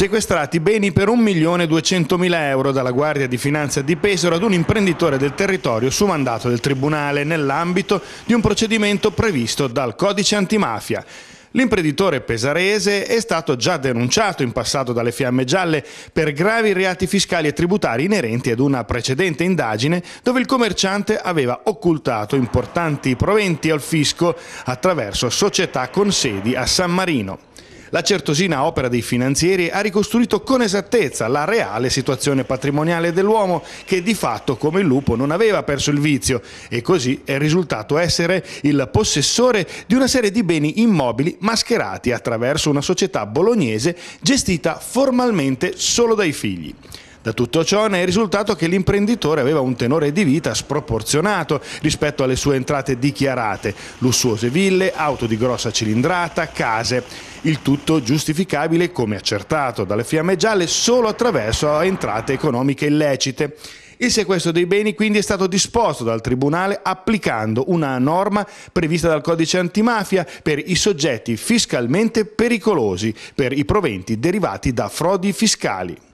sequestrati beni per 1.200.000 euro dalla Guardia di Finanza di Pesaro ad un imprenditore del territorio su mandato del Tribunale nell'ambito di un procedimento previsto dal Codice Antimafia. L'imprenditore pesarese è stato già denunciato in passato dalle Fiamme Gialle per gravi reati fiscali e tributari inerenti ad una precedente indagine dove il commerciante aveva occultato importanti proventi al fisco attraverso società con sedi a San Marino. La certosina opera dei finanzieri ha ricostruito con esattezza la reale situazione patrimoniale dell'uomo che di fatto come il lupo non aveva perso il vizio e così è risultato essere il possessore di una serie di beni immobili mascherati attraverso una società bolognese gestita formalmente solo dai figli. Da tutto ciò ne è risultato che l'imprenditore aveva un tenore di vita sproporzionato rispetto alle sue entrate dichiarate, lussuose ville, auto di grossa cilindrata, case, il tutto giustificabile, come accertato dalle fiamme gialle, solo attraverso entrate economiche illecite. Il sequestro dei beni quindi è stato disposto dal Tribunale applicando una norma prevista dal codice antimafia per i soggetti fiscalmente pericolosi, per i proventi derivati da frodi fiscali.